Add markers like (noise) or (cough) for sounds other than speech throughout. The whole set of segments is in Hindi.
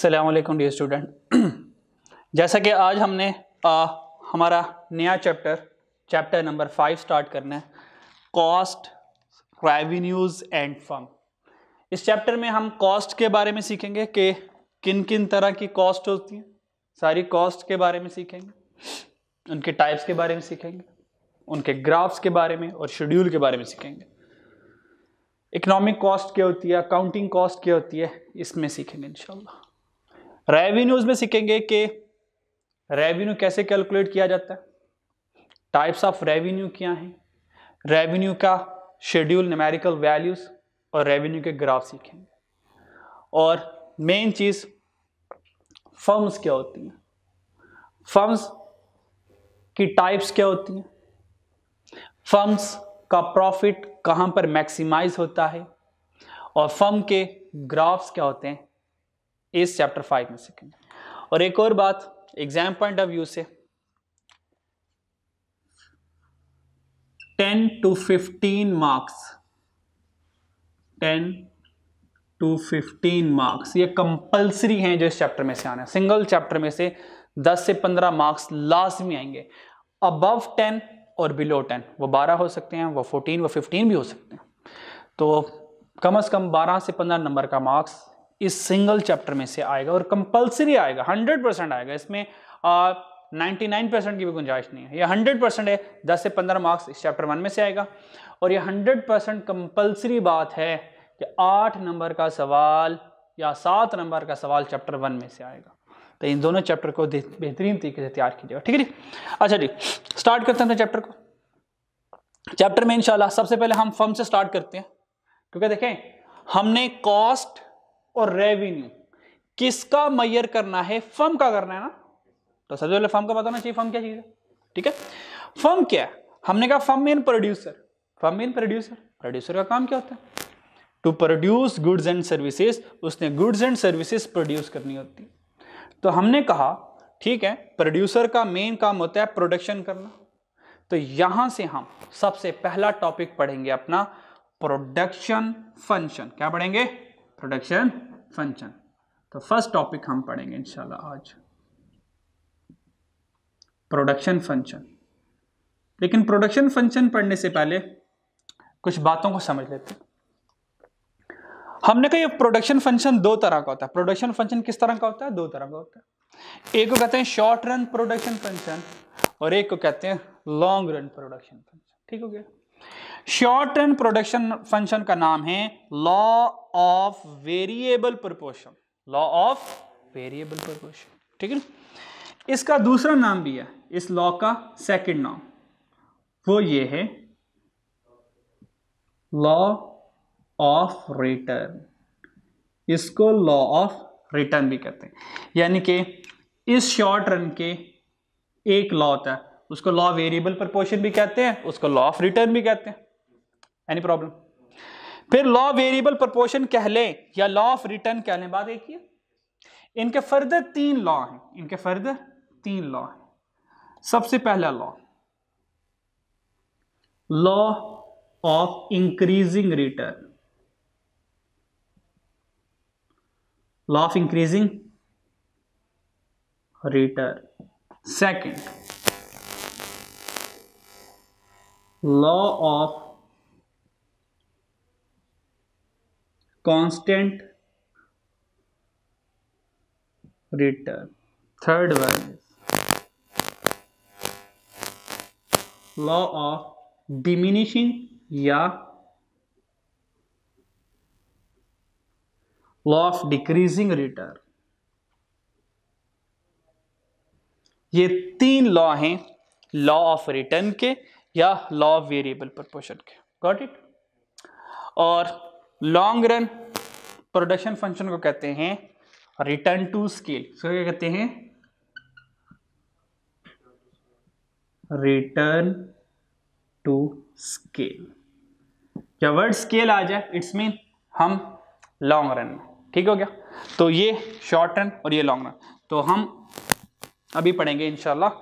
सलामकुम डी स्टूडेंट जैसा कि आज हमने आ, हमारा नया chapter chapter number five start करना है कॉस्ट रेवेन्यूज़ एंड फर्म इस चैप्टर में हम कॉस्ट के बारे में सीखेंगे कि किन किन तरह की कॉस्ट होती हैं सारी कॉस्ट के बारे में सीखेंगे उनके टाइप्स के बारे में सीखेंगे उनके ग्राफ्स के बारे में और शेड्यूल के बारे में सीखेंगे इकोनॉमिक कॉस्ट क्या होती है अकाउंटिंग कॉस्ट क्या होती है इसमें सीखेंगे इंशाल्लाह रेवेन्यूज में सीखेंगे कि रेवेन्यू कैसे कैलकुलेट किया जाता है टाइप्स ऑफ रेवेन्यू क्या हैं रेवेन्यू का शेड्यूल न्यूमेरिकल वैल्यूज और रेवेन्यू के ग्राफ सीखेंगे और मेन चीज़ फर्म्स क्या होती हैं फर्म्स की टाइप्स क्या होती हैं फर्म्स का प्रॉफिट कहाँ पर मैक्सिमाइज होता है और फर्म के ग्राफ्स क्या होते हैं इस चैप्टर फाइव में सीखेंगे और एक और बात एग्जाम पॉइंट ऑफ व्यू से ten to fifteen marks ten to fifteen marks ये कंपलसरी हैं जो इस चैप्टर में से आना सिंगल चैप्टर में से दस से पंद्रह मार्क्स लाजमी आएंगे अबव टेन और बिलो टेन वो बारह हो सकते हैं वो फोर्टीन वो फिफ्टीन भी हो सकते हैं तो कम अज़ कम बारह से पंद्रह नंबर का मार्क्स इस सिंगल चैप्टर में से आएगा और कंपलसरी आएगा हंड्रेड परसेंट आएगा इसमें नाइन्टी नाइन परसेंट की भी गुंजाइश नहीं है ये हंड्रेड परसेंट है दस से पंद्रह मार्क्स इस चैप्टर वन में से आएगा और ये हंड्रेड परसेंट कंपल्सरी बात है कि आठ नंबर का सवाल या सात नंबर का सवाल चैप्टर वन में से आएगा तो इन दोनों चैप्टर को बेहतरीन तरीके से तैयार कीजिएगा ठीक है जी अच्छा जी स्टार्ट करते हैं चैप्टर को चैप्टर में इंशाल्लाह सबसे पहले हम फर्म से स्टार्ट करते हैं क्योंकि देखें हमने कॉस्ट और रेवेन्यू किसका मैयर करना है फर्म का करना है ना तो सबसे पहले फर्म का पता होना चाहिए फर्म क्या चीज है ठीक है फर्म क्या है हमने कहा firm main producer firm main producer producer का काम क्या होता है to produce goods and services उसने गुड्स एंड सर्विसेज प्रोड्यूस करनी होती है तो हमने कहा ठीक है प्रोड्यूसर का मेन काम होता है प्रोडक्शन करना तो यहां से हम सबसे पहला टॉपिक पढ़ेंगे अपना प्रोडक्शन फंक्शन क्या पढ़ेंगे प्रोडक्शन फंक्शन तो फर्स्ट टॉपिक हम पढ़ेंगे इंशाल्लाह आज प्रोडक्शन फंक्शन लेकिन प्रोडक्शन फंक्शन पढ़ने से पहले कुछ बातों को समझ लेते हैं हमने कहा प्रोडक्शन फंक्शन दो तरह का होता है प्रोडक्शन फंक्शन किस तरह का होता है दो तरह का होता है एक को कहते हैं शॉर्ट रन प्रोडक्शन फंक्शन और एक को कहते हैं लॉन्ग रन प्रोडक्शन फंक्शन ठीक हो गया शॉर्ट टर्म प्रोडक्शन फंक्शन का नाम है law of variable proportion law of variable proportion ठीक है इसका दूसरा नाम भी है इस लॉ का सेकंड नाम वो ये है लॉ ऑफ रिटर्न इसको लॉ ऑफ रिटर्न भी कहते हैं यानी कि इस शॉर्ट रन के एक लॉ होता है उसको लॉ वेरिएबल प्रपोशन भी कहते हैं उसको लॉ ऑफ रिटर्न भी कहते हैं एनी प्रॉब्लम फिर लॉ वेरिएबल प्रपोर्शन कह लें या लॉ ऑफ रिटर्न कह लें बात देखिए इनके फर्दर तीन लॉ हैं इनके फर्दर तीन लॉ हैं सबसे पहला law law of increasing return law of increasing return second law of constant return third one is law of diminishing या लॉ ऑफ डिक्रीजिंग रिटर्न ये तीन लॉ हैं लॉ ऑफ रिटर्न के या लॉ ऑफ वेरिएबल प्रपोशन के गॉट इट और लॉन्ग रन प्रोडक्शन फंक्शन को कहते हैं रिटर्न टू स्केल इसको क्या कहते हैं रिटर्न टू स्केल जब वर्ड स्केल आ जाए इट्स मीन हम लॉन्ग रन में ठीक हो गया तो ये शॉर्ट रन और ये लॉन्ग रन तो हम अभी पढ़ेंगे इनशाला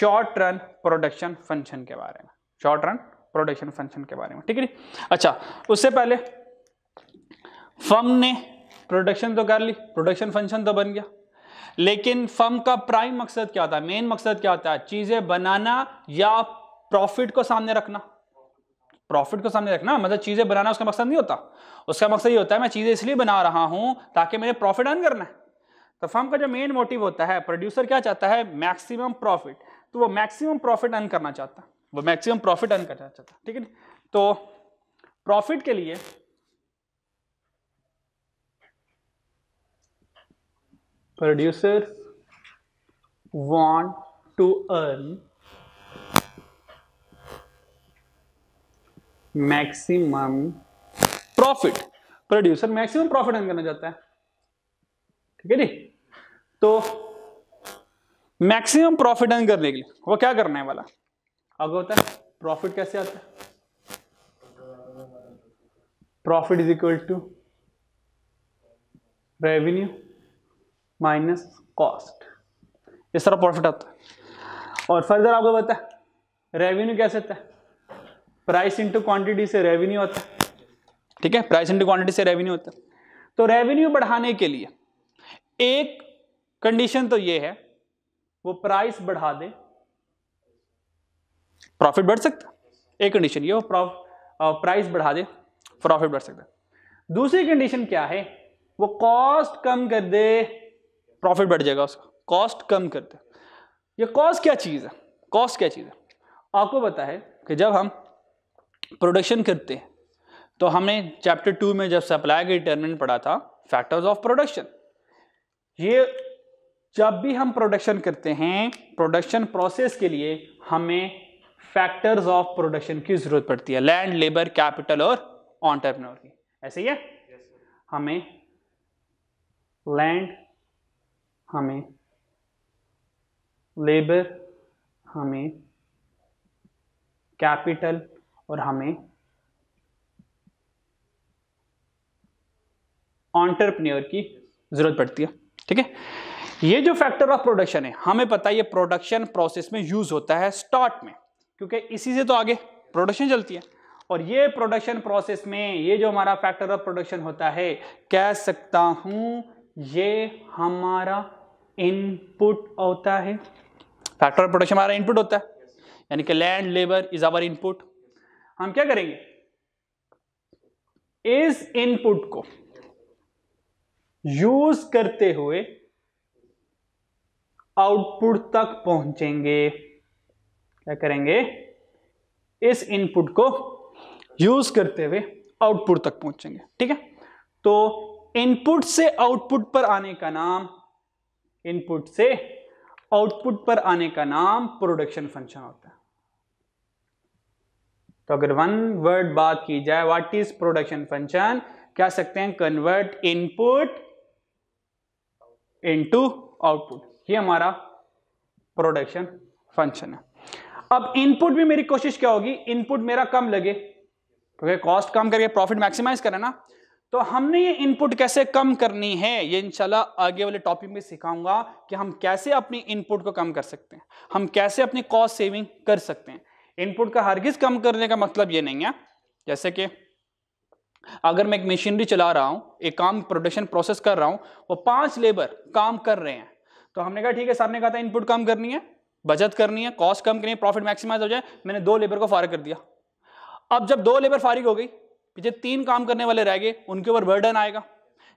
शॉर्ट रन प्रोडक्शन फंक्शन के बारे में शॉर्ट रन प्रोडक्शन फंक्शन के बारे में ठीक है अच्छा उससे पहले फर्म ने प्रोडक्शन तो कर ली प्रोडक्शन फंक्शन तो बन गया लेकिन फर्म का प्राइम मकसद क्या होता है मेन मकसद क्या होता है चीजें बनाना या प्रॉफिट को सामने रखना प्रॉफिट को सामने रखना मतलब चीजें बनाना उसका मकसद नहीं होता उसका मकसद ये होता है मैं चीजें इसलिए बना रहा हूं ताकि मुझे प्रॉफिट अर्न करना है तो फर्म का जो मेन मोटिव होता है प्रोड्यूसर क्या चाहता है मैक्सिमम प्रॉफिट तो वो मैक्सिमम प्रॉफिट अर्न करना चाहता है वो मैक्सिमम प्रॉफिट अर्न करना चाहता है ठीक है तो प्रॉफिट के लिए producers want to earn maximum profit producer maximum profit earn करना चाहता है ठीक है जी तो मैक्सिमम प्रॉफिट अर्न करने के लिए वो क्या करने है वाला आगे होता है प्रॉफिट कैसे आता है profit is equal to revenue minus cost इस तरह प्रॉफिट आता है और फर्दर आपको बता रेवेन्यू कैसे होता है प्राइस इंटू क्वांटिटी से रेवेन्यू होता है ठीक है प्राइस इंटू क्वांटिटी से रेवेन्यू होता है तो रेवेन्यू बढ़ाने के लिए एक कंडीशन तो ये है वो प्राइस बढ़ा दे प्रॉफिट बढ़ सकता एक कंडीशन ये प्राइस बढ़ा दे प्रॉफिट बढ़ सकता दूसरी कंडीशन क्या है वो कॉस्ट कम कर दे प्रॉफिट बढ़ जाएगा उसका कॉस्ट कम करते हैं ये कॉस्ट क्या चीज़ है कॉस्ट क्या चीज़ है आपको पता है कि जब हम प्रोडक्शन करते हैं तो हमने चैप्टर टू में जब सप्लाई का रिटर्नमेंट पढ़ा था फैक्टर्स ऑफ प्रोडक्शन ये जब भी हम प्रोडक्शन करते हैं प्रोडक्शन प्रोसेस के लिए हमें फैक्टर्स ऑफ प्रोडक्शन की ज़रूरत पड़ती है लैंड लेबर कैपिटल और ऑनटरप्रनोर की ऐसे ही है yes, हमें लैंड हमें लेबर हमें कैपिटल और हमें ऑन्टरप्रन्योर की जरूरत पड़ती है ठीक है ये जो फैक्टर ऑफ प्रोडक्शन है हमें पता है ये प्रोडक्शन प्रोसेस में यूज होता है स्टार्ट में क्योंकि इसी से तो आगे प्रोडक्शन चलती है और ये प्रोडक्शन प्रोसेस में ये जो हमारा फैक्टर ऑफ प्रोडक्शन होता है कह सकता हूं ये हमारा इनपुट होता है फैक्टर ऑफ प्रोडक्शन हमारा इनपुट होता है यानी कि land labour is our input हम क्या करेंगे इस इनपुट को यूज करते हुए आउटपुट तक पहुंचेंगे क्या करेंगे इस इनपुट को यूज करते हुए आउटपुट तक पहुंचेंगे ठीक है तो इनपुट से आउटपुट पर आने का नाम इनपुट से आउटपुट पर आने का नाम प्रोडक्शन फंक्शन होता है तो अगर वन वर्ड बात की जाए व्हाट इज प्रोडक्शन फंक्शन क्या सकते हैं कन्वर्ट इनपुट इनटू आउटपुट ये हमारा प्रोडक्शन फंक्शन है अब इनपुट भी मेरी कोशिश क्या होगी इनपुट मेरा कम लगे क्योंकि कॉस्ट कम करके प्रॉफिट मैक्सिमाइज करें ना तो हमने ये इनपुट कैसे कम करनी है ये इंशाल्लाह आगे वाले टॉपिक में सिखाऊंगा कि हम कैसे अपनी इनपुट को कम कर सकते हैं हम कैसे अपनी कॉस्ट सेविंग कर सकते हैं इनपुट का हरगिज कम करने का मतलब ये नहीं है जैसे कि अगर मैं एक मशीनरी चला रहा हूँ एक काम प्रोडक्शन प्रोसेस कर रहा हूँ वो पांच लेबर काम कर रहे हैं तो हमने कहा ठीक है सामने कहा था इनपुट कम करनी है बचत करनी है कॉस्ट कम करनी है प्रॉफिट मैक्सिमाइज हो जाए मैंने दो लेबर को फारिग कर दिया अब जब दो लेबर फारिग हो गई पीछे तीन काम करने वाले रह गए उनके ऊपर बर्डन आएगा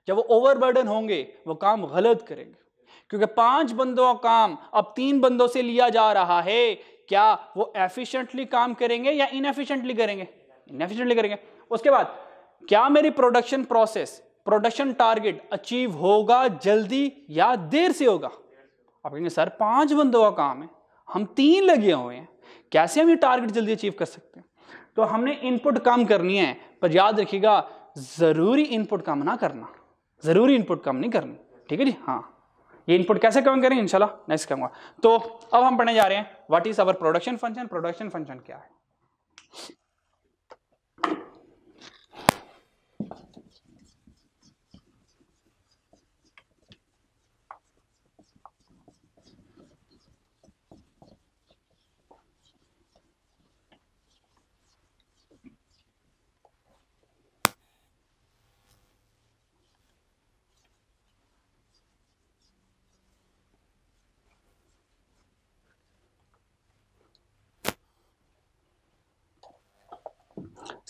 जब वो ओवर बर्डन होंगे वो काम गलत करेंगे क्योंकि पांच बंदों का काम अब तीन बंदों से लिया जा रहा है क्या वो एफिशिएंटली काम करेंगे या इनएफिशिएंटली करेंगे इनएफिशिएंटली करेंगे उसके बाद क्या मेरी production process production target achieve होगा जल्दी या देर से होगा आप कहेंगे सर पांच बंदों का काम है हम तीन लगे हुए हैं कैसे हम ये टारगेट जल्दी अचीव कर सकते हैं तो हमने इनपुट कम करनी है पर याद रखिएगा ज़रूरी इनपुट कम ना करना ज़रूरी इनपुट कम नहीं करनी ठीक है जी हाँ ये इनपुट कैसे कम करें इनशाला नेक्स्ट कहूंगा तो अब हम पढ़ने जा रहे हैं what is our production function production function क्या है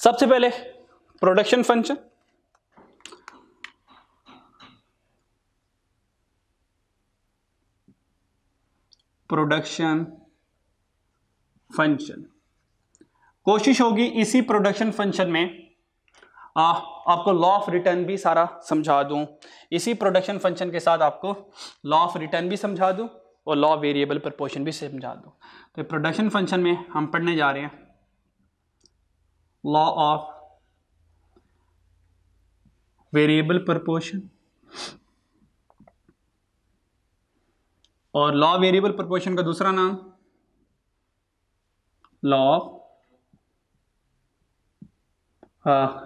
सबसे पहले प्रोडक्शन फंक्शन प्रोडक्शन फंक्शन कोशिश होगी इसी प्रोडक्शन फंक्शन में आ, आपको लॉ ऑफ रिटर्न भी सारा समझा दूं इसी प्रोडक्शन फंक्शन के साथ आपको लॉ ऑफ रिटर्न भी समझा दूं और लॉ वेरिएबल प्रपोर्शन भी समझा दूं तो प्रोडक्शन फंक्शन में हम पढ़ने जा रहे हैं law of variable proportion और लॉ वेरिएबल प्रपोर्शन का दूसरा नाम लॉ ऑफ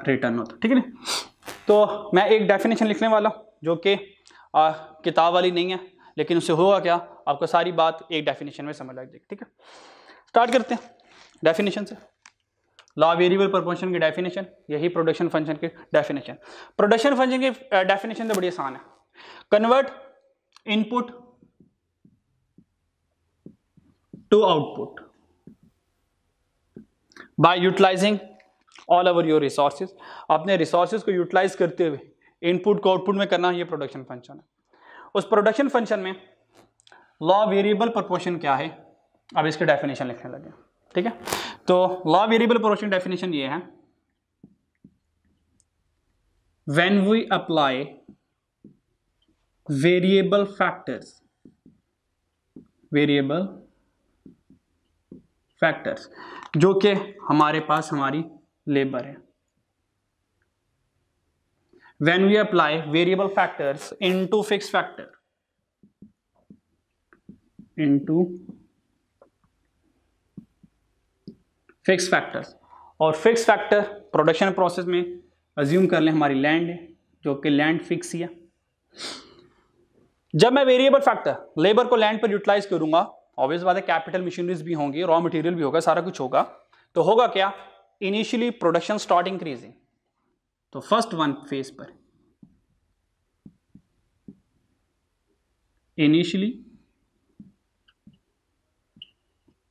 रिटर्न होता ठीक है ना तो मैं एक डेफिनेशन लिखने वाला जो कि किताब वाली नहीं है लेकिन उससे होगा क्या आपको सारी बात एक डेफिनेशन में समझ आ जाएगी ठीक है स्टार्ट करते हैं डेफिनेशन से लॉ वेरिएबल प्रपोर्शन की डेफिनेशन यही प्रोडक्शन फंक्शन की डेफिनेशन प्रोडक्शन फंक्शन की डेफिनेशन तो बड़ी आसान है convert input to output by utilising all over your resources अपने रिसोर्सेज को यूटिलाइज करते हुए इनपुट को आउटपुट में करना ये प्रोडक्शन फंक्शन है उस प्रोडक्शन फंक्शन में लॉ वेरिएबल प्रपोर्शन क्या है अब इसके डेफिनेशन लिखने लगे ठीक है तो लॉ वेरिएबल प्रोडक्शन डेफिनेशन ये है when we apply variable factors variable factors जो कि हमारे पास हमारी लेबर है When we apply variable factors into fixed factor, into fix factors और फिक्स फैक्टर प्रोडक्शन प्रोसेस में अज्यूम कर लें हमारी लैंड है जो कि लैंड फिक्स ही है जब मैं वेरिएबल फैक्टर लेबर को लैंड पर यूटिलाइज करूंगा ऑब्वियस बात है कैपिटल मशीनरीज भी होंगी रॉ मटेरियल भी होगा सारा कुछ होगा तो होगा क्या इनिशियली प्रोडक्शन स्टार्ट इंक्रीजिंग तो फर्स्ट वन फेज पर इनिशियली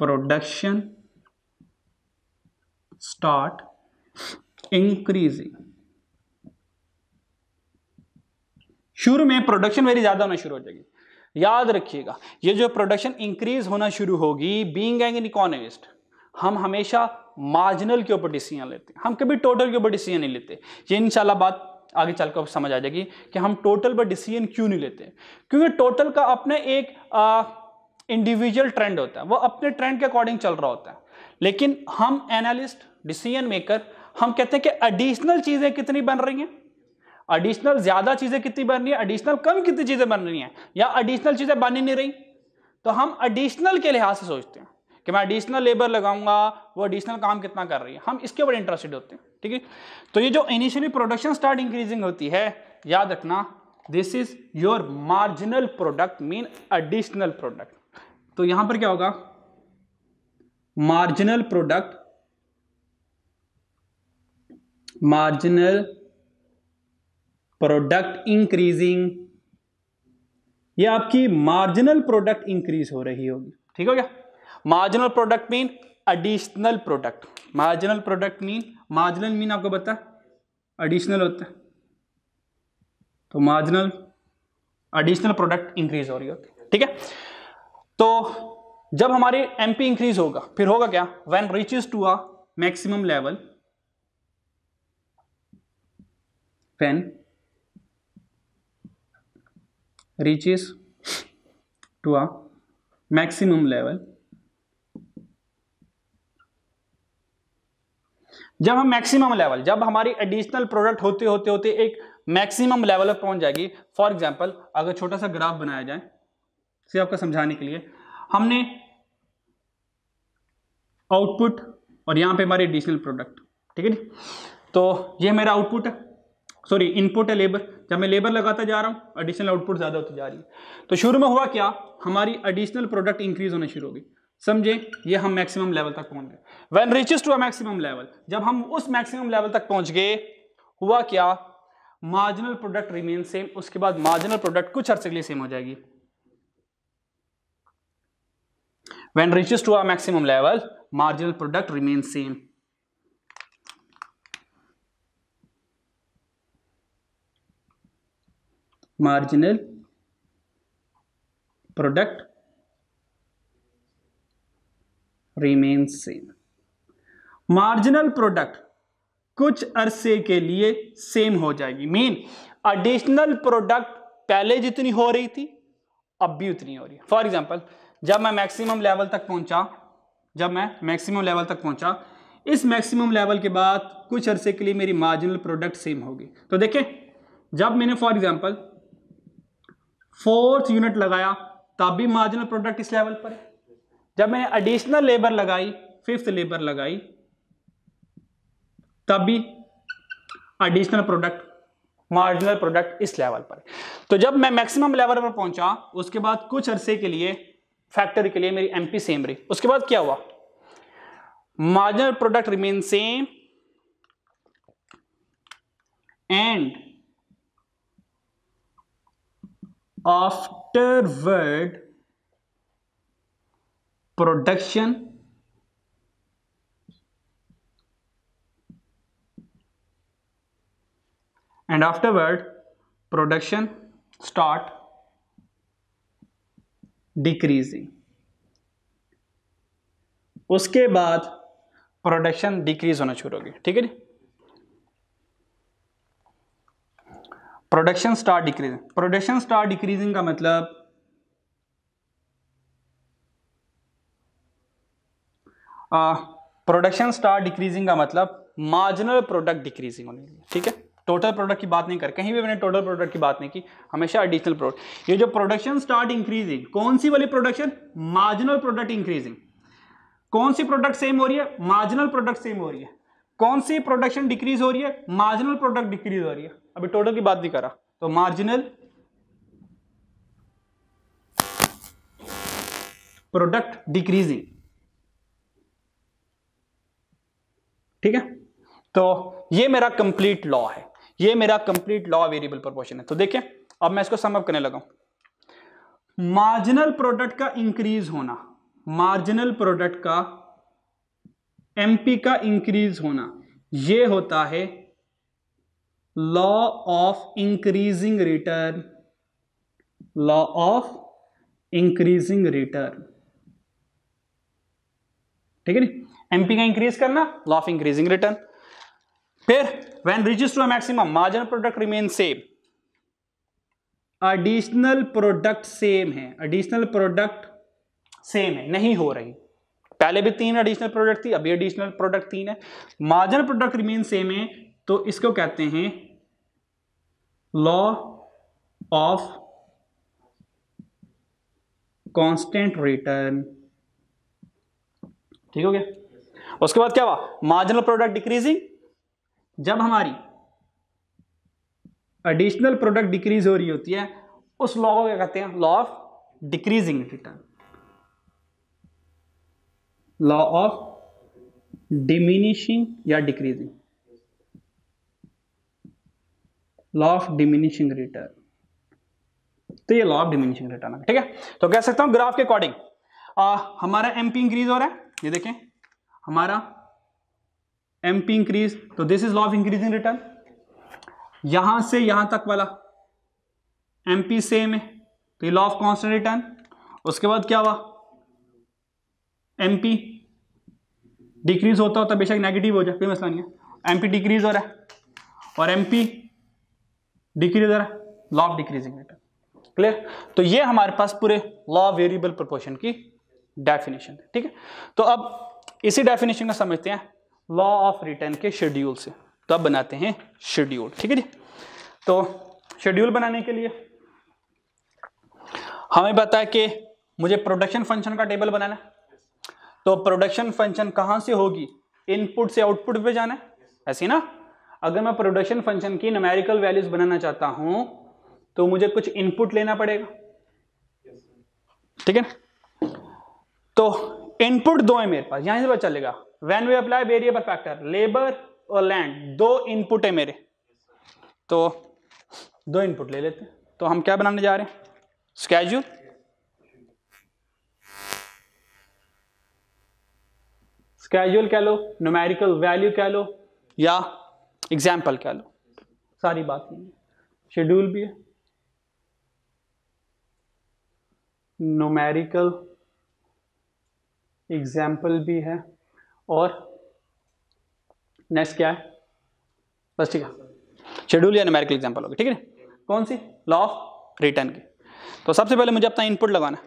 प्रोडक्शन start increasing शुरू में प्रोडक्शन वेरी ज्यादा होना शुरू हो जाएगी याद रखिएगा ये जो प्रोडक्शन इंक्रीज होना शुरू होगी बींग एंग एन इकोनॉमिस्ट हम हमेशा मार्जिनल के ऊपर डिसीजन लेते हैं हम कभी टोटल के ऊपर डिसीजन नहीं लेते ये इंशाल्लाह बात आगे चल कर समझ आ जाएगी कि हम टोटल पर डिसीजन क्यों नहीं लेते क्योंकि टोटल का अपने एक आ, इंडिविजुअल ट्रेंड होता है वो अपने ट्रेंड के अकॉर्डिंग चल रहा होता है लेकिन हम एनालिस्ट डिसीजन मेकर हम कहते हैं कि एडिशनल चीजें कितनी बन रही हैं एडिशनल ज्यादा चीजें कितनी बन रही है एडिशनल कम कितनी चीजें बन रही हैं या एडिशनल चीजें बन ही नहीं रही तो हम एडिशनल के लिहाज से सोचते हैं कि मैं एडिशनल लेबर लगाऊंगा वो एडिशनल काम कितना कर रही है हम इसके ऊपर इंटरेस्टेड होते हैं ठीक है तो ये जो इनिशियली प्रोडक्शन स्टार्ट इंक्रीजिंग होती है याद रखना this is your marginal product mean additional product तो यहां पर क्या होगा marginal product marginal product increasing ये आपकी मार्जिनल प्रोडक्ट इंक्रीज हो रही होगी ठीक हो गया marginal product mean additional product marginal product mean marginal mean आपको पता है एडिशनल होता है तो मार्जिनल एडिशनल प्रोडक्ट इंक्रीज हो रही होती है ठीक है तो जब हमारी एमपी इंक्रीज होगा फिर होगा क्या when reaches to a maximum level when reaches to a maximum level जब हम मैक्सिमम लेवल जब हमारी एडिशनल प्रोडक्ट होते होते होते एक मैक्सिमम लेवल पर पहुंच जाएगी फॉर एग्जांपल अगर छोटा सा ग्राफ बनाया जाए से आपका समझाने के लिए हमने आउटपुट और यहां पे हमारे एडिशनल प्रोडक्ट ठीक है तो ये मेरा आउटपुट है सॉरी इनपुट है लेबर जब मैं लेबर लगाता जा रहा हूं एडिशनल आउटपुट ज़्यादा होती जा रही है तो शुरू में हुआ क्या हमारी एडिशनल प्रोडक्ट इंक्रीज होना शुरू होगी समझे ये हम मैक्सिमम लेवल तक पहुंच गए when reaches to a maximum level जब हम उस मैक्सिमम लेवल तक पहुंच गए हुआ क्या मार्जिनल प्रोडक्ट रिमेन सेम उसके बाद मार्जिनल प्रोडक्ट कुछ अर्से के लिए सेम हो जाएगी when reaches to a maximum level marginal product remains same marginal product remains same marginal product कुछ अरसे के लिए सेम हो जाएगी मीन एडिशनल प्रोडक्ट पहले जितनी हो रही थी अब भी उतनी हो रही है फॉर एग्जांपल जब मैं मैक्सिमम लेवल तक पहुंचा जब मैं मैक्सिमम लेवल तक पहुंचा इस मैक्सिमम लेवल के बाद कुछ अरसे के लिए मेरी मार्जिनल प्रोडक्ट सेम होगी तो देखें जब मैंने फॉर एग्जांपल फोर्थ यूनिट लगाया तब भी मार्जिनल प्रोडक्ट इस लेवल पर जब मैंने एडिशनल लेबर लगाई फिफ्थ लेबर लगाई तब भी एडिशनल प्रोडक्ट मार्जिनल प्रोडक्ट इस लेवल पर तो जब मैं मैक्सिमम लेवल पर पहुंचा उसके बाद कुछ अरसे के लिए फैक्टरी के लिए मेरी एमपी सेम रही उसके बाद क्या हुआ marginal product remain same and afterward production and afterward production start decreasing उसके बाद प्रोडक्शन डिक्रीज होना शुरू होगी ठीक है जी production start decreasing production start decreasing का मतलब प्रोडक्शन स्टार डिक्रीजिंग का मतलब मार्जिनल प्रोडक्ट डिक्रीजिंग होने ठीक है टोटल प्रोडक्ट की बात नहीं कर कहीं भी मैंने टोटल प्रोडक्ट की बात नहीं की हमेशा एडिशनल प्रोडक्ट ये जो प्रोडक्शन स्टार्ट इंक्रीजिंग कौन सी वाली प्रोडक्शन मार्जिनल प्रोडक्ट इंक्रीजिंग कौन सी प्रोडक्ट सेम हो रही है मार्जिनल प्रोडक्ट सेम हो रही है कौन सी प्रोडक्शन डिक्रीज हो रही है मार्जिनल प्रोडक्ट डिक्रीज हो रही है अभी टोटल की बात नहीं करा तो मार्जिनल प्रोडक्ट डिक्रीजिंग ठीक है तो ये मेरा कंप्लीट लॉ है ये मेरा कंप्लीट लॉ वेरिएबल प्रोपोर्शन है तो देखिए अब मैं इसको समअप करने लगा मार्जिनल प्रोडक्ट का इंक्रीज होना मार्जिनल प्रोडक्ट का एमपी का इंक्रीज होना ये होता है law of increasing return law of increasing return ठीक है नी एमपी का इंक्रीज करना लॉ ऑफ इंक्रीजिंग रिटर्न फिर when reaches to a margin product remain same additional product same है एडिशनल प्रोडक्ट सेम है नहीं हो रही पहले भी तीन एडिशनल प्रोडक्ट थी अभी एडिशनल प्रोडक्ट तीन है मार्जिनल प्रोडक्ट रिमेन सेम है तो इसको कहते हैं लॉ ऑफ कांस्टेंट रिटर्न ठीक हो गया उसके बाद क्या हुआ मार्जिनल प्रोडक्ट डिक्रीजिंग जब हमारी एडिशनल प्रोडक्ट डिक्रीज हो रही होती है उस लॉ को क्या कहते हैं law of decreasing return law of diminishing या decreasing law of diminishing return तो ये लॉ ऑफ डिमिनिशिंग रिटर्न है ठीक है तो कह सकता हूं ग्राफ के अकॉर्डिंग हमारा एमपी इंक्रीज हो रहा है ये देखें हमारा एम पी इंक्रीज तो this is law of increasing return यहां से यहां तक वाला एम पी सेम है तो ये लॉ ऑफ कॉन्स्टेंट रिटर्न उसके बाद क्या हुआ एम पी डिक्रीज होता होता बेशक नेगेटिव हो जाए कोई मसला नहीं है एम पी डिक्रीज हो रहा है और एम पी डिक्रीज हो रहा है law of decreasing return clear तो ये हमारे पास पूरे लॉ वेरिएबल प्रपोर्शन की डेफिनेशन है ठीक है तो अब इसी डेफिनेशन को समझते हैं लॉ ऑफ रिटर्न के शेड्यूल से तो अब बनाते हैं शेड्यूल ठीक है जी तो शेड्यूल बनाने के लिए हमें बताया कि मुझे प्रोडक्शन फंक्शन का टेबल बनाना है तो प्रोडक्शन फंक्शन कहां से होगी इनपुट से आउटपुट पे जाना है ऐसे ना अगर मैं प्रोडक्शन फंक्शन की नमेरिकल वैल्यूज बनाना चाहता हूं तो मुझे कुछ इनपुट लेना पड़ेगा ठीक है ना तो इनपुट दो है मेरे पास यहां से पता चलेगा when we apply variable factor labour और लैंड दो इनपुट है मेरे तो दो इनपुट ले लेते हैं तो हम क्या बनाने जा रहे हैं स्केजूल स्केजूल कह लो न्यूमेरिकल वैल्यू कह लो या एग्जाम्पल कह लो सारी बात नहीं है शेड्यूल भी है न्यूमेरिकल एग्जाम्पल भी है और नेक्स्ट क्या है बस ठीक है शेड्यूल या नमेरिकल एग्जाम्पल होगी ठीक है कौन सी लॉ ऑफ रिटर्न की तो सबसे पहले मुझे अपना इनपुट लगाना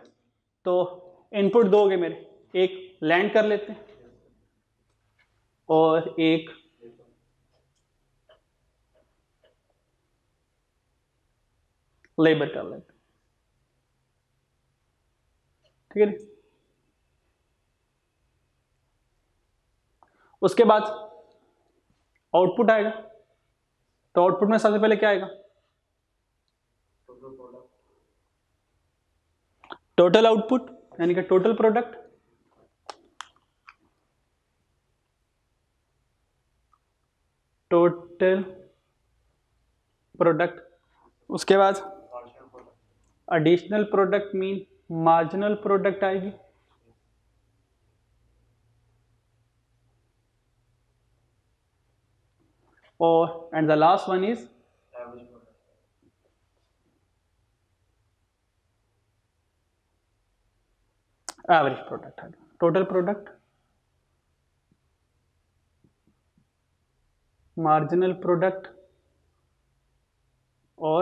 तो इनपुट दो गए मेरे एक लैंड कर लेते हैं और एक लेबर कर लेते ठीक है उसके बाद आउटपुट आएगा तो आउटपुट में सबसे पहले क्या आएगा टोटल आउटपुट यानी कि टोटल प्रोडक्ट टोटल प्रोडक्ट उसके बाद additional product mean marginal product आएगी or and the last one is average product. Total product. Marginal product or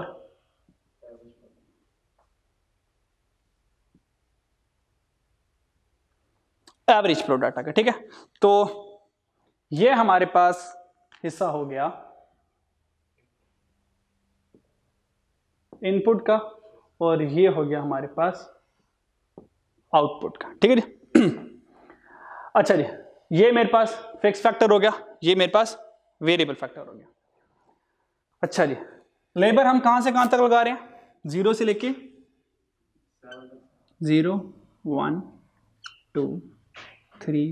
average product आ गया ठीक है तो ये हमारे पास हिस्सा हो गया इनपुट का और ये हो गया हमारे पास आउटपुट का ठीक है जी (clears throat) अच्छा जी ये मेरे पास फिक्स फैक्टर हो गया ये मेरे पास वेरिएबल फैक्टर हो गया अच्छा जी लेबर हम कहां से कहां तक लगा रहे हैं जीरो से लेके zero one two three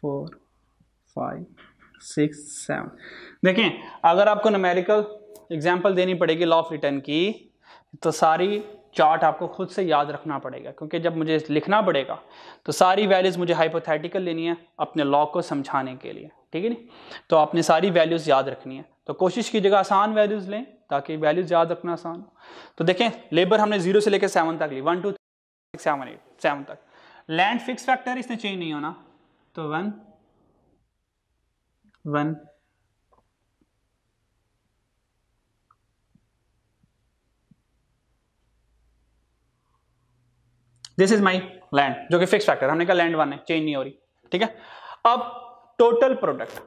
four five six seven देखें अगर आपको नमेरिकल एग्जाम्पल देनी पड़ेगी लॉ ऑफ रिटर्न की तो सारी चार्ट आपको खुद से याद रखना पड़ेगा क्योंकि जब मुझे लिखना पड़ेगा तो सारी वैल्यूज़ मुझे हाइपोथेटिकल लेनी है अपने लॉ को समझाने के लिए ठीक है नी तो आपने सारी वैल्यूज़ याद रखनी है तो कोशिश कीजिएगा आसान वैल्यूज़ लें ताकि वैल्यूज़ याद रखना आसान हो तो देखें लेबर हमने जीरो से लेकर सेवन तक ली one two seven eight seven तक लैंड फिक्स फैक्टर इसने चेंज नहीं होना तो one one this is my land जो कि फिक्स फैक्टर हमने कहा लैंड वन है चेंज नहीं हो रही ठीक है अब टोटल प्रोडक्ट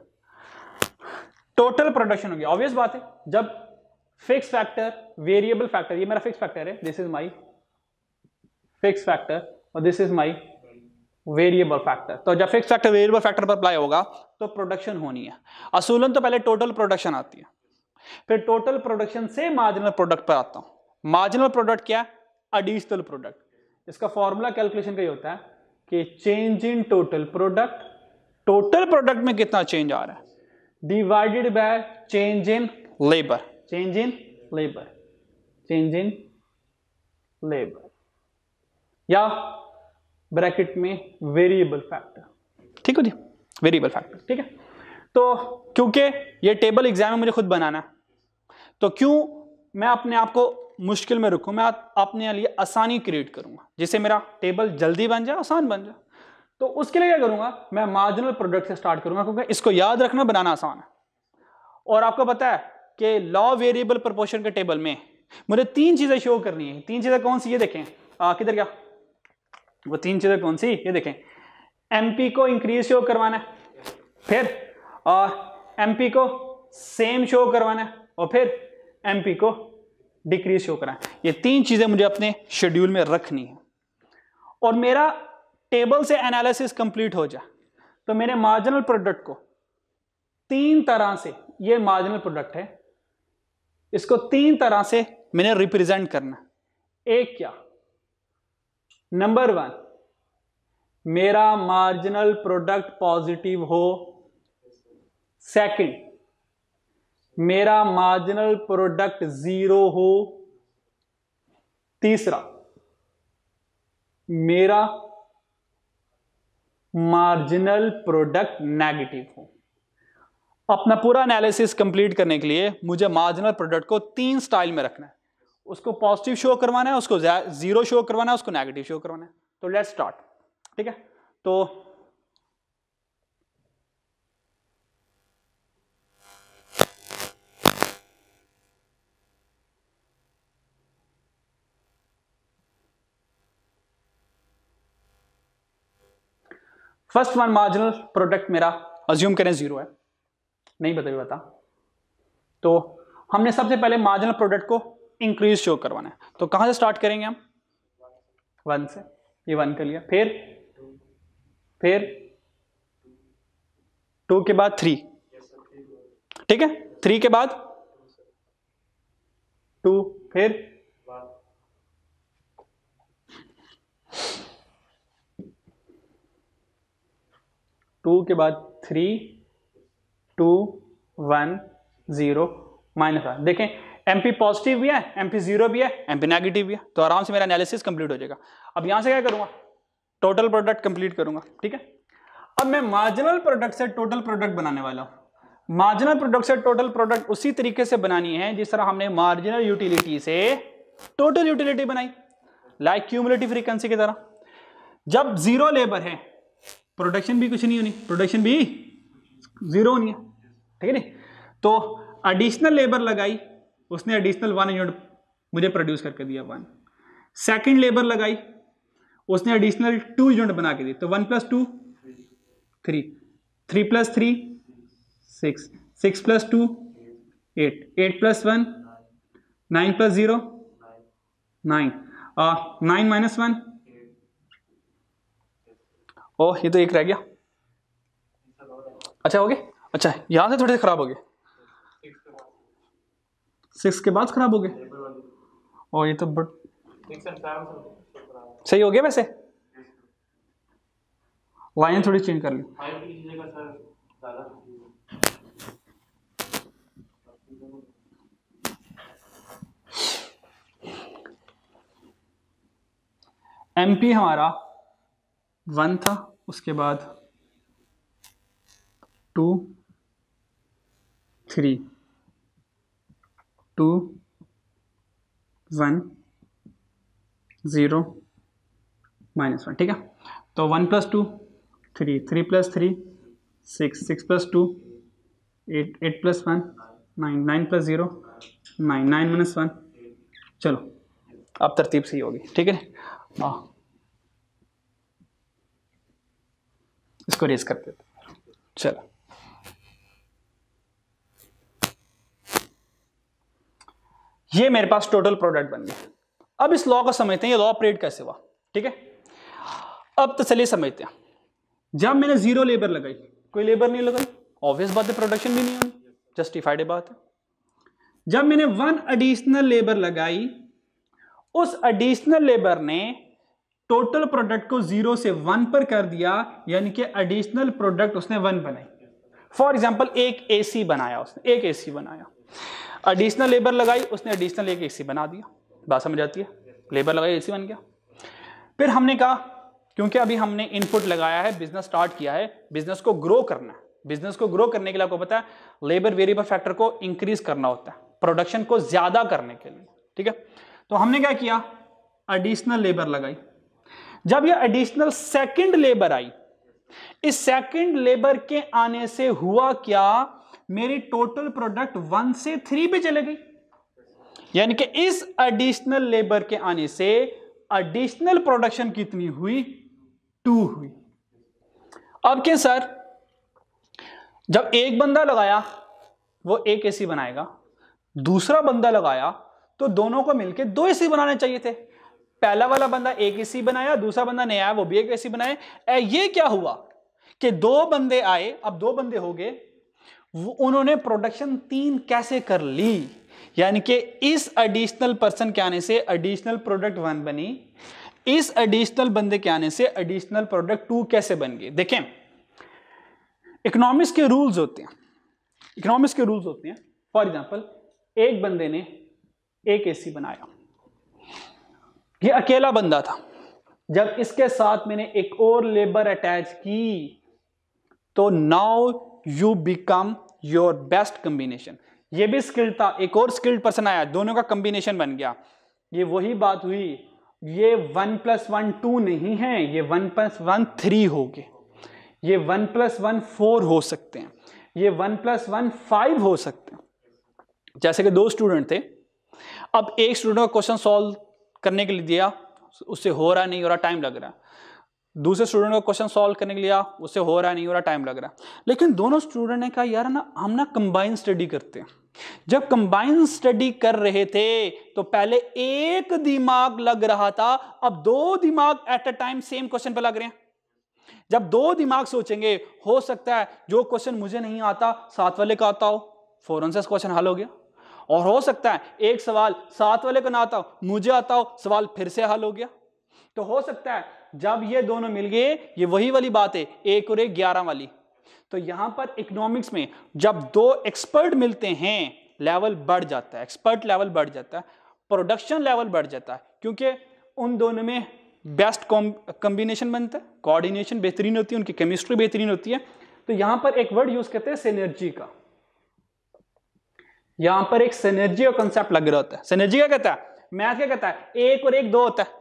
टोटल प्रोडक्शन होगी ऑब्वियस बात है जब फिक्स फैक्टर वेरिएबल फैक्टर ये मेरा फिक्स फैक्टर है this is my fix factor और this is my variable factor तो जब फिक्स फैक्टर वेरिएबल फैक्टर पर अप्लाई होगा तो प्रोडक्शन होनी है असूलन तो पहले टोटल प्रोडक्शन आती है फिर टोटल प्रोडक्शन से मार्जिनल प्रोडक्ट पर आता हूं मार्जिनल प्रोडक्ट क्या है अडिशनल प्रोडक्ट इसका फॉर्मूला कैलकुलेशन का ही होता है कि change in total product total product में कितना चेंज आ रहा है divided by change in labour change in labour change in labour या ब्रैकेट में वेरिएबल फैक्टर ठीक हो जी वेरिएबल फैक्टर ठीक है तो क्योंकि ये टेबल एग्जाम में मुझे खुद बनाना है तो क्यों मैं अपने आप को मुश्किल में रखूँ मैं अपने लिए आसानी क्रिएट करूंगा जिससे मेरा टेबल जल्दी बन जाए आसान बन जाए तो उसके लिए क्या करूंगा मैं मार्जिनल प्रोडक्ट से स्टार्ट करूंगा क्योंकि इसको याद रखना बनाना आसान है और आपको पता है कि लॉ वेरिएबल प्रपोर्शन के टेबल में मुझे तीन चीज़ें शो करनी है तीन चीज़ें कौन सी ये देखें किधर क्या वो तीन चीज़ें कौन सी ये देखें एमपी को इंक्रीज शो करवाना है फिर और एमपी को सेम शो करवाना है और फिर एमपी को डिक्रीज शो कराना ये तीन चीज़ें मुझे अपने शेड्यूल में रखनी है और मेरा टेबल से एनालिसिस कंप्लीट हो जाए तो मेरे मार्जिनल प्रोडक्ट को तीन तरह से ये मार्जिनल प्रोडक्ट है इसको तीन तरह से मैंने रिप्रेजेंट करना एक क्या नंबर वन मेरा मार्जिनल प्रोडक्ट पॉजिटिव हो सेकंड मेरा मार्जिनल प्रोडक्ट जीरो हो तीसरा मेरा मार्जिनल प्रोडक्ट नेगेटिव हो अपना पूरा एनालिसिस कंप्लीट करने के लिए मुझे मार्जिनल प्रोडक्ट को तीन स्टाइल में रखना है उसको पॉजिटिव शो करवाना है उसको जीरो शो करवाना है उसको नेगेटिव शो करवाना है तो लेट स्टार्ट ठीक है तो फर्स्ट वन मार्जिनल प्रोडक्ट मेरा अज्यूम करें जीरो है नहीं बता भी बता तो हमने सबसे पहले मार्जिनल प्रोडक्ट को इंक्रीज शो करवाना है तो कहां से स्टार्ट करेंगे हम वन से ये वन कर लिया फिर फिर टू के बाद थ्री ठीक है थ्री के बाद टू फिर टू के बाद three two one zero minus one देखें एम पी पॉजिटिव भी है एम पी जीरो भी है एम पी नेगेटिव भी है तो आराम से मेरा एनालिसिस कंप्लीट हो जाएगा अब यहां से क्या करूंगा टोटल प्रोडक्ट कंप्लीट करूंगा ठीक है अब मैं मार्जिनल प्रोडक्ट से टोटल प्रोडक्ट बनाने वाला हूँ मार्जिनल प्रोडक्ट से टोटल प्रोडक्ट उसी तरीके से बनानी है जिस तरह हमने मार्जिनल यूटिलिटी से टोटल यूटिलिटी बनाई लाइक क्यूमुलेटिव फ्रीक्वेंसी की तरह जब जीरो लेबर है प्रोडक्शन भी कुछ नहीं होनी प्रोडक्शन भी जीरो होनी है ठीक है नहीं तो एडिशनल लेबर लगाई उसने एडिशनल वन यूनिट मुझे प्रोड्यूस करके दिया वन सेकेंड लेबर लगाई उसने एडिशनल टू यूनिट बना के दी तो one plus two three three plus three six six plus two eight eight plus one nine plus zero nine nine minus one oh ये तो एक रह गया अच्छा हो गया अच्छा यहाँ से थोड़े से खराब हो गए सिक्स के बाद खराब हो गए और ये तो बट सही हो गया वैसे लाइन थोड़ी चेंज कर ली एम पी हमारा वन था उसके बाद two three two one zero minus one ठीक है तो one plus two three three plus three six six plus two eight eight plus one nine nine plus zero nine nine minus one चलो अब तरतीब सही होगी ठीक है आ, हाँ। इसको रेस कर देते चलो ये मेरे पास टोटल प्रोडक्ट बन गया अब इस लॉ को समझते हैं ये लॉ ऑपरेट कैसे हुआ ठीक है अब तो चलिए समझते हैं जब मैंने जीरो लेबर लगाई कोई लेबर नहीं लगाई ऑब्वियस बात है प्रोडक्शन भी नहीं होनी जस्टिफाइड बात है जब मैंने वन एडिशनल लेबर लगाई उस एडिशनल लेबर ने टोटल प्रोडक्ट को जीरो से वन पर कर दिया यानी कि एडिशनल प्रोडक्ट उसने वन बनाई फॉर एग्जाम्पल एक एसी बनाया उसने एक एसी बनाया एडिशनल लेबर लगाई उसने एडिशनल लेके एसी बना दिया बात समझ आती है लेबर लगाई एसी बन गया फिर हमने कहा क्योंकि अभी हमने इनपुट लगाया है बिजनेस स्टार्ट किया है बिजनेस को ग्रो करना है बिजनेस को ग्रो करने के लिए आपको पता है लेबर वेरिएबल फैक्टर को इंक्रीज करना होता है प्रोडक्शन को ज्यादा करने के लिए ठीक है तो हमने क्या किया एडिशनल लेबर लगाई जब यह एडिशनल सेकेंड लेबर आई इस सेकेंड लेबर के आने से हुआ क्या मेरी टोटल प्रोडक्ट वन से थ्री पे चले गई यानी कि इस एडिशनल लेबर के आने से एडिशनल प्रोडक्शन कितनी हुई टू हुई अब क्या सर जब एक बंदा लगाया वो एक एसी बनाएगा दूसरा बंदा लगाया तो दोनों को मिलके दो एसी बनाने चाहिए थे पहला वाला बंदा एक एसी बनाया दूसरा बंदा नहीं आया वो भी एक एसी बनाए ए, ये क्या हुआ कि दो बंदे आए अब दो बंदे हो गए उन्होंने प्रोडक्शन तीन कैसे कर ली यानी कि इस एडिशनल पर्सन के आने से एडिशनल प्रोडक्ट वन बनी इस एडिशनल बंदे के आने से एडिशनल प्रोडक्ट टू कैसे बन गई देखें इकोनॉमिक्स के रूल्स होते हैं इकोनॉमिक्स के रूल्स होते हैं फॉर एग्जाम्पल एक बंदे ने एक एसी बनाया ये अकेला बंदा था जब इसके साथ मैंने एक और लेबर अटैच की तो now you become your best combination ये भी स्किल्ड था एक और स्किल्ड पर्सन आया दोनों का कंबिनेशन बन गया ये वही बात हुई ये वन प्लस वन टू नहीं है ये वन प्लस वन थ्री हो गए ये वन प्लस वन फोर हो सकते हैं ये वन प्लस वन फाइव हो सकते हैं जैसे कि दो स्टूडेंट थे अब एक स्टूडेंट का क्वेश्चन सॉल्व करने के लिए दिया उससे हो रहा नहीं हो रहा टाइम लग रहा दूसरे स्टूडेंट का क्वेश्चन सॉल्व करने के लिए हाँ, उससे हो रहा है नहीं हो रहा टाइम लग रहा है लेकिन दोनों स्टूडेंट ने कहा यार ना हम ना कंबाइन स्टडी करते हैं जब कंबाइन स्टडी कर रहे थे तो पहले एक दिमाग लग रहा था अब दो दिमाग at a time same question पर लग रहे हैं जब दो दिमाग सोचेंगे हो सकता है जो क्वेश्चन मुझे नहीं आता सात वाले का आता हो फौरन से क्वेश्चन हल हो गया और हो सकता है एक सवाल सात वाले को ना आता हो मुझे आता हो सवाल फिर से हल हो गया तो हो सकता है जब ये दोनों मिल गए ये वही वाली बात है एक और एक ग्यारह वाली तो यहां पर इकोनॉमिक्स में जब दो एक्सपर्ट मिलते हैं लेवल बढ़ जाता है एक्सपर्ट लेवल बढ़ जाता है प्रोडक्शन लेवल बढ़ जाता है क्योंकि उन दोनों में बेस्ट कॉम्बिनेशन बनता है कोऑर्डिनेशन बेहतरीन होती है उनकी केमिस्ट्री बेहतरीन होती है तो यहां पर एक वर्ड यूज करते हैं सेनर्जी का यहां पर एक सेनर्जी का कॉन्सेप्ट लग रहा होता है सेनर्जी क्या कहता है मैथ क्या कहता है एक और एक दो होता है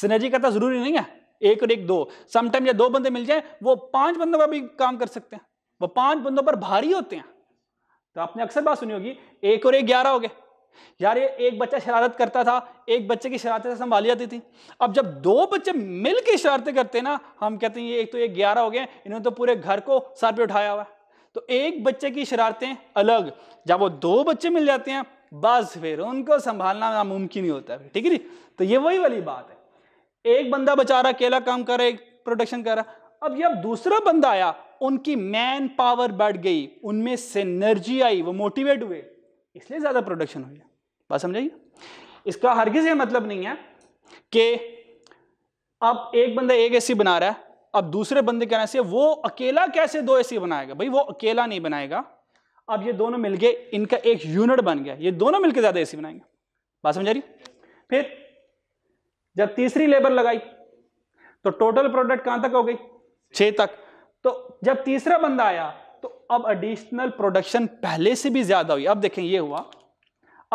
सिनर्जी कहता जरूरी नहीं है एक और एक दो समटाइम जब दो बंदे मिल जाए वो पांच बंदों पर भी काम कर सकते हैं वो पांच बंदों पर भारी होते हैं तो आपने अक्सर बात सुनी होगी एक और एक ग्यारह हो गए यार ये एक बच्चा शरारत करता था एक बच्चे की शरारतें संभाली जाती थी अब जब दो बच्चे मिल के शरारतें करते ना हम कहते हैं ये एक तो ये ग्यारह हो गए इन्होंने तो पूरे घर को सर पे उठाया हुआ तो एक बच्चे की शरारतें अलग जब वो दो बच्चे मिल जाते हैं बस फिर उनको संभालना नामुमकिन ही होता है ठीक है तो ये वही वाली बात है एक बंदा बेचारा अकेला काम कर रहा है प्रोडक्शन कर रहा अब जब दूसरा बंदा आया उनकी मैन पावर बढ़ गई उनमें सिनर्जी आई वो मोटिवेट हुए इसलिए ज़्यादा प्रोडक्शन हो गया बात समझाइए इसका हरगिज ये मतलब नहीं है कि अब एक बंदा एक एसी बना रहा है अब दूसरे बंदे क्या ऐसे वो अकेला कैसे दो एसी बनाएगा भाई वो अकेला नहीं बनाएगा अब ये दोनों मिलके इनका एक यूनिट बन गया ये दोनों मिलके ज़्यादा एसी बनाएंगे बात समझा रही फिर जब तीसरी लेबर लगाई तो टोटल प्रोडक्ट कहां तक हो गई छह तक तो जब तीसरा बंदा आया तो अब एडिशनल प्रोडक्शन पहले से भी ज्यादा हुई अब देखें ये हुआ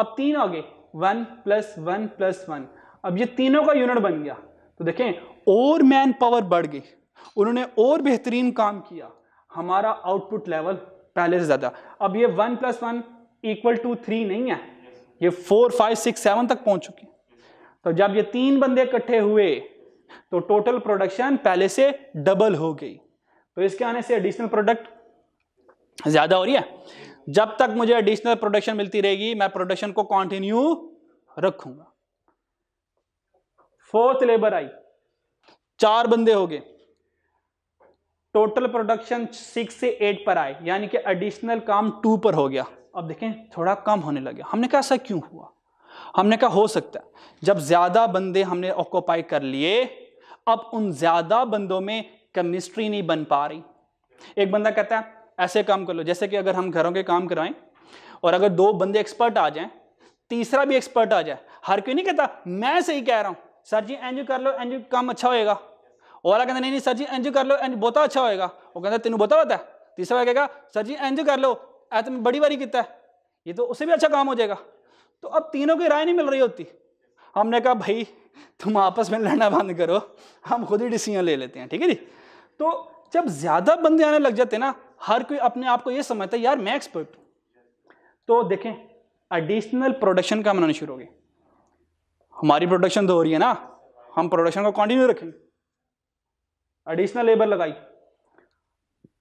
अब तीन आ गए one plus one plus one अब ये तीनों का यूनिट बन गया तो देखें और मैन पावर बढ़ गई उन्होंने और बेहतरीन काम किया हमारा आउटपुट लेवल पहले से ज़्यादा अब ये one plus one equal to three नहीं है ये फोर फाइव सिक्स सेवन तक पहुंच चुकी तो जब ये तीन बंदे इकट्ठे हुए तो टोटल प्रोडक्शन पहले से डबल हो गई तो इसके आने से एडिशनल प्रोडक्ट ज़्यादा हो रही है जब तक मुझे एडिशनल प्रोडक्शन मिलती रहेगी मैं प्रोडक्शन को कंटिन्यू रखूंगा फोर्थ लेबर आई चार बंदे हो गए टोटल प्रोडक्शन सिक्स से एट पर आए यानी कि एडिशनल काम टू पर हो गया अब देखें थोड़ा कम होने लगे हमने कहा ऐसा क्यों हुआ हमने कहा हो सकता है जब ज्यादा बंदे हमने ऑक्यूपाई कर लिए अब उन ज्यादा बंदों में केमिस्ट्री नहीं बन पा रही एक बंदा कहता है ऐसे काम कर लो जैसे कि अगर हम घरों के काम कराएं और अगर दो बंदे एक्सपर्ट आ जाएं तीसरा भी एक्सपर्ट आ जाए हर कोई नहीं कहता मैं सही कह रहा हूं सर जी एंजू कर लो एनजी काम अच्छा होएगा और कहता नहीं नहीं सर जी एंजू कर लो एनजी बहुत अच्छा होएगा वो कहता तेन बहुत पता है तीसरा कहेगा सर जी एंजू कर लो ऐसे तुम तो बड़ी बारी किता है ये तो उससे भी अच्छा काम हो जाएगा तो अब तीनों की राय नहीं मिल रही होती हमने कहा भाई तुम आपस में लड़ना बंद करो हम खुद ही डिसीजन ले लेते हैं ठीक है जी तो जब ज़्यादा बंदे आने लग जाते ना हर कोई अपने आप को यह समझता है यार मैं एक्सपर्ट तो देखें एडिशनल प्रोडक्शन का बनानी शुरू होगी हमारी प्रोडक्शन तो हो रही है ना हम प्रोडक्शन को कंटिन्यू रखेंगे एडिशनल लेबर लगाई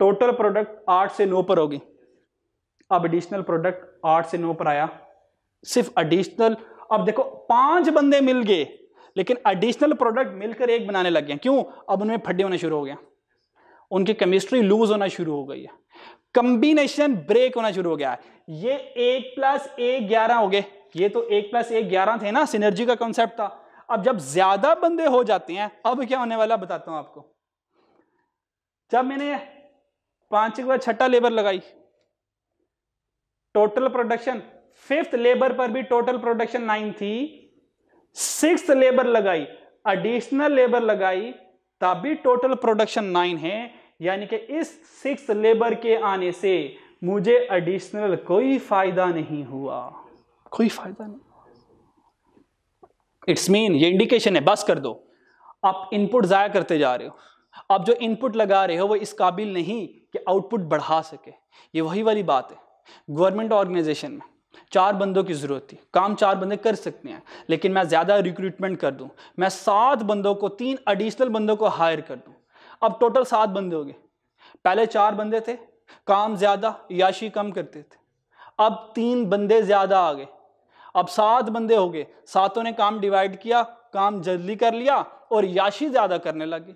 टोटल प्रोडक्ट आठ से नौ पर होगी अब एडिशनल प्रोडक्ट आठ से नौ पर आया सिर्फ एडिशनल अब देखो पांच बंदे मिल गए लेकिन एडिशनल प्रोडक्ट मिलकर एक बनाने लग गए क्यों अब उनमें फड्डे होना शुरू हो गया उनकी केमिस्ट्री लूज होना शुरू हो गई है कंबिनेशन ब्रेक होना शुरू हो गया है ये एक प्लस एक ग्यारह हो गए ये तो एक प्लस एक ग्यारह थे ना सिनर्जी का कॉन्सेप्ट था अब जब ज्यादा बंदे हो जाते हैं अब क्या होने वाला बताता हूं आपको जब मैंने पांच के बाद छठा लेबर लगाई टोटल प्रोडक्शन फिफ्थ लेबर पर भी टोटल प्रोडक्शन नाइन थी सिक्स लेबर लगाई एडिशनल लेबर लगाई तब भी टोटल प्रोडक्शन नाइन है यानी कि इस सिक्स लेबर के आने से मुझे एडिशनल कोई फायदा नहीं हुआ कोई फायदा नहीं इट्स मीन ये इंडिकेशन है बस कर दो आप इनपुट ज़ाया करते जा रहे हो आप जो इनपुट लगा रहे हो वो इस काबिल नहीं कि आउटपुट बढ़ा सके ये वही वाली बात है गवर्नमेंट ऑर्गेनाइजेशन में चार बंदों की ज़रूरत थी काम चार बंदे कर सकते हैं लेकिन मैं ज़्यादा रिक्रूटमेंट कर दूं मैं सात बंदों को तीन एडिशनल बंदों को हायर कर दूं अब टोटल सात बंदे हो गए पहले चार बंदे थे काम ज़्यादा याशी कम करते थे अब तीन बंदे ज़्यादा आ गए अब सात बंदे हो गए सातों ने काम डिवाइड किया काम जल्दी कर लिया और याशी ज़्यादा करने लगे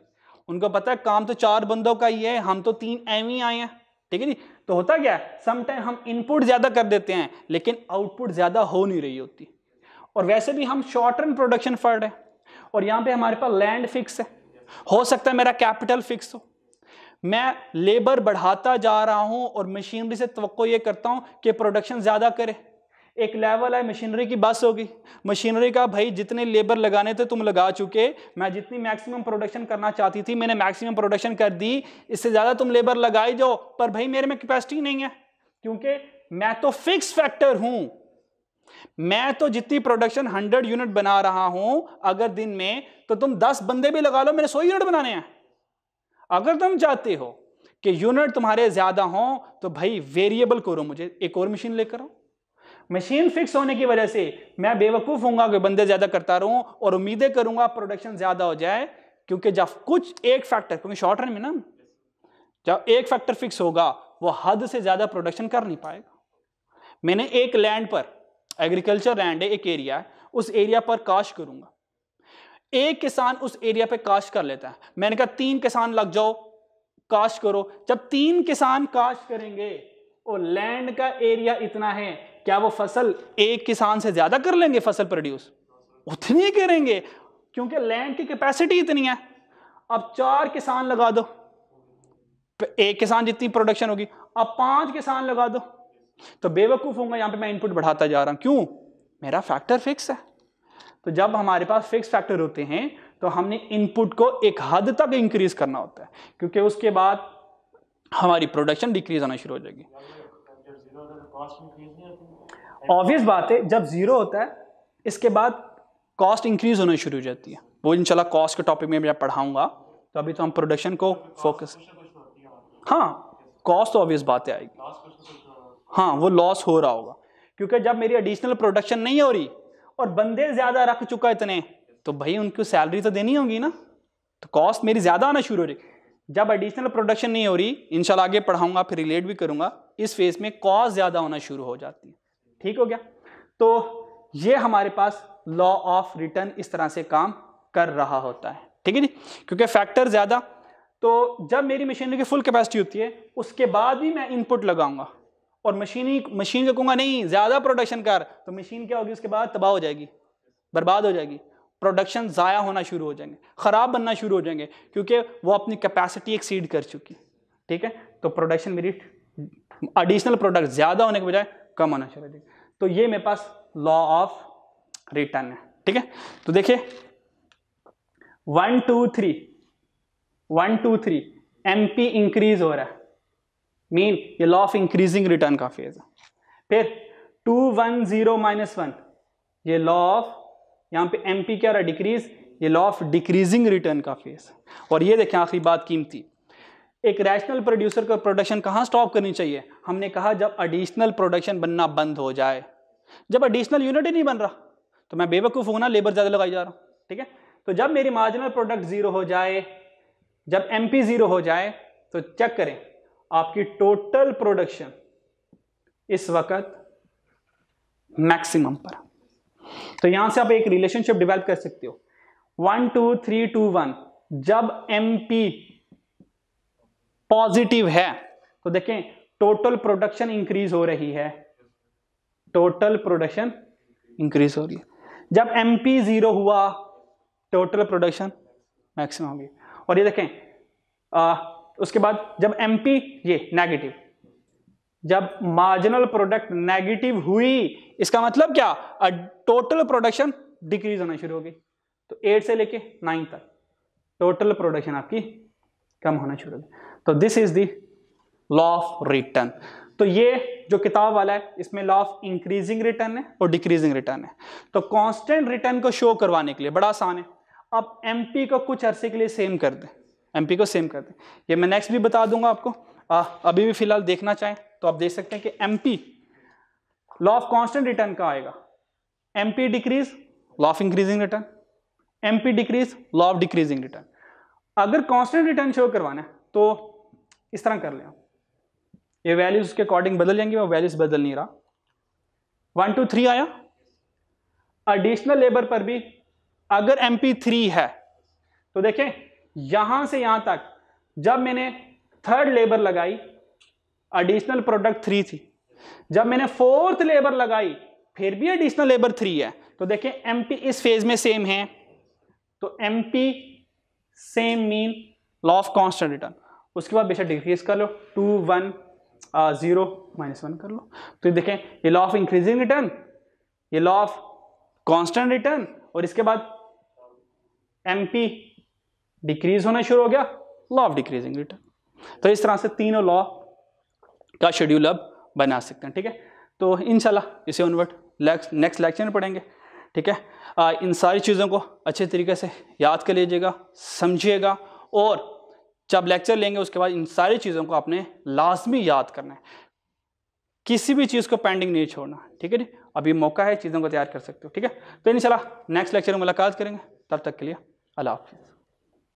उनको पता है काम तो चार बंदों का ही है हम तो तीन एम ही आए हैं ठीक है जी तो होता क्या है समटाइम हम इनपुट ज़्यादा कर देते हैं लेकिन आउटपुट ज़्यादा हो नहीं रही होती और वैसे भी हम शॉर्ट रन प्रोडक्शन फंड है और यहां पे हमारे पास लैंड फिक्स है हो सकता है मेरा कैपिटल फिक्स हो मैं लेबर बढ़ाता जा रहा हूं और मशीनरी से तो ये करता हूं कि प्रोडक्शन ज़्यादा करे एक लेवल है मशीनरी की बस होगी मशीनरी का भाई जितने लेबर लगाने थे तुम लगा चुके मैं जितनी मैक्सिमम प्रोडक्शन करना चाहती थी मैंने मैक्सिमम प्रोडक्शन कर दी इससे ज़्यादा तुम लेबर लगाई जाओ पर भाई मेरे में कैपेसिटी नहीं है क्योंकि मैं तो फिक्स फैक्टर हूं मैं तो जितनी प्रोडक्शन 100 यूनिट बना रहा हूं अगर दिन में तो तुम 10 बंदे भी लगा लो मेरे 100 यूनिट बनाने हैं अगर तुम चाहते हो कि यूनिट तुम्हारे ज्यादा हो तो भाई वेरिएबल करो मुझे एक और मशीन लेकर आओ मशीन फिक्स होने की वजह से मैं बेवकूफ़ हूंगा कि बंदे ज़्यादा करता रहूँ और उम्मीदें करूंगा प्रोडक्शन ज़्यादा हो जाए क्योंकि जब कुछ एक फैक्टर क्योंकि शॉर्ट रन में ना जब एक फैक्टर फिक्स होगा वो हद से ज़्यादा प्रोडक्शन कर नहीं पाएगा मैंने एक लैंड पर एग्रीकल्चर लैंड है एक एरिया है उस एरिया पर काश करूंगा एक किसान उस एरिया पर काश कर लेता है मैंने कहा तीन किसान लग जाओ काश करो जब तीन किसान काश करेंगे और लैंड का एरिया इतना है क्या वो फसल एक किसान से ज्यादा कर लेंगे फसल प्रोड्यूस उतनी करेंगे क्योंकि लैंड की कैपेसिटी इतनी है अब चार किसान लगा दो एक किसान जितनी प्रोडक्शन होगी अब पांच किसान लगा दो तो बेवकूफ होगा यहां पे मैं इनपुट बढ़ाता जा रहा हूं क्यों मेरा फैक्टर फिक्स है तो जब हमारे पास फिक्स फैक्टर होते हैं तो हमने इनपुट को एक हद तक इंक्रीज करना होता है क्योंकि उसके बाद हमारी प्रोडक्शन डिक्रीज होना शुरू हो जाएगी ऑब्वियस बात है जब जीरो होता है इसके बाद कॉस्ट इंक्रीज होना शुरू हो जाती है वो इंशाल्लाह कॉस्ट के टॉपिक में मैं पढ़ाऊंगा तो अभी तो हम प्रोडक्शन को फोकस हाँ कॉस्ट तो ऑब्वियस बातें आएगी हाँ वो लॉस हो रहा होगा क्योंकि जब मेरी एडिशनल प्रोडक्शन नहीं हो रही और बंदे ज़्यादा रख चुका इतने तो भाई उनको सैलरी तो देनी होगी ना तो कॉस्ट मेरी ज़्यादा आना शुरू हो रही जब एडिशनल प्रोडक्शन नहीं हो रही इनशाला आगे पढ़ाऊंगा फिर रिलेट भी करूंगा इस फेज में कॉस्ट ज़्यादा होना शुरू हो जाती है ठीक हो गया तो ये हमारे पास लॉ ऑफ रिटर्न इस तरह से काम कर रहा होता है ठीक है जी क्योंकि फैक्टर ज़्यादा तो जब मेरी मशीनरी की फुल कैपेसिटी होती है उसके बाद भी मैं इनपुट लगाऊंगा और मशीनी मशीन को कहूंगा नहीं ज़्यादा प्रोडक्शन कर तो मशीन क्या होगी उसके बाद तबाह हो जाएगी बर्बाद हो जाएगी प्रोडक्शन ज़ाया होना शुरू हो जाएंगे ख़राब बनना शुरू हो जाएंगे क्योंकि वो अपनी कैपेसिटी एक्सीड कर चुकी ठीक है तो प्रोडक्शन मेरी एडिशनल प्रोडक्ट ज़्यादा होने के बजाय कम होना शुरू हो तो ये मेरे पास लॉ ऑफ रिटर्न है ठीक है तो देखिए one two three one two three M P increase हो रहा है मीन ये लॉ ऑफ इंक्रीजिंग रिटर्न का फेज है फिर two one zero minus one ये लॉ ऑफ यहां पे एम पी क्या हो रहा है डिक्रीज ये लॉ ऑफ डिक्रीजिंग रिटर्न का फेज और ये देखें आखिरी बात कीमती एक रैशनल प्रोड्यूसर का प्रोडक्शन कहाँ स्टॉप करनी चाहिए हमने कहा जब एडिशनल प्रोडक्शन बनना बंद हो जाए जब एडिशनल यूनिट ही नहीं बन रहा तो मैं बेवकूफ़ हूँ ना लेबर ज़्यादा लगाई जा रहा हूँ ठीक है तो जब मेरी मार्जिनल प्रोडक्ट ज़ीरो हो जाए जब एम पी ज़ीरो हो जाए तो चेक करें आपकी टोटल प्रोडक्शन इस वक्त मैक्सिमम पर तो यहां से आप एक रिलेशनशिप डेवलप कर सकते हो one two three two one जब एम पी पॉजिटिव है तो देखें टोटल प्रोडक्शन इंक्रीज हो रही है टोटल प्रोडक्शन इंक्रीज हो रही है जब एम पी जीरो हुआ टोटल प्रोडक्शन मैक्सिमम होगी और ये देखें आ, उसके बाद जब एम पी ये नेगेटिव जब मार्जिनल प्रोडक्ट नेगेटिव हुई इसका मतलब क्या टोटल प्रोडक्शन डिक्रीज होना शुरू हो गई तो एट से लेके नाइन तक टोटल प्रोडक्शन आपकी कम होना शुरू हो गई तो this is the law of return तो ये जो किताब वाला है इसमें लॉ ऑफ इंक्रीजिंग रिटर्न है और डिक्रीजिंग रिटर्न है तो कांस्टेंट रिटर्न को शो करवाने के लिए बड़ा आसान है अब एमपी को कुछ अरसे के लिए सेम कर दें एमपी को सेम कर दें ये मैं नेक्स्ट भी बता दूंगा आपको आ, अभी भी फिलहाल देखना चाहें तो आप देख सकते हैं कि MP law of constant return का आएगा MP decrease law of increasing return MP decrease law of decreasing return अगर कॉन्स्टेंट रिटर्न शो करवाना है तो इस तरह कर लें ये वैल्यूज़ के अकॉर्डिंग बदल जाएंगे वो वैल्यूज़ बदल नहीं रहा वन टू थ्री आया एडिशनल लेबर पर भी अगर एम पी थ्री है तो देखें यहां से यहां तक जब मैंने थर्ड लेबर लगाई एडिशनल प्रोडक्ट थ्री थी जब मैंने फोर्थ लेबर लगाई फिर भी एडिशनल लेबर थ्री है तो देखें एम पी इस फेज में सेम है तो M P same mean law of constant return उसके बाद बेशक डिक्रीज कर लो two one zero minus one कर लो तो ये देखें ये लॉ ऑफ इंक्रीजिंग रिटर्न ये लॉ ऑफ कांस्टेंट रिटर्न और इसके बाद एमपी डिक्रीज होना शुरू हो गया लॉ ऑफ डिक्रीजिंग रिटर्न तो इस तरह से तीनों लॉ का शेड्यूल अब बना सकते हैं ठीक है तो इनशाला इसे ऑनवर्ड नेक्स्ट लेक्चर में पढ़ेंगे ठीक है uh, इन सारी चीज़ों को अच्छे तरीके से याद कर लीजिएगा समझिएगा और जब लेक्चर लेंगे उसके बाद इन सारी चीज़ों को आपने लाजमी याद करना है किसी भी चीज़ को पेंडिंग नहीं छोड़ना ठीक है जी अभी मौका है चीज़ों को तैयार कर सकते हो ठीक है तो इन नेक्स्ट लेक्चर में मुलाकात करेंगे तब तक के लिए अल्लाह हाफिज़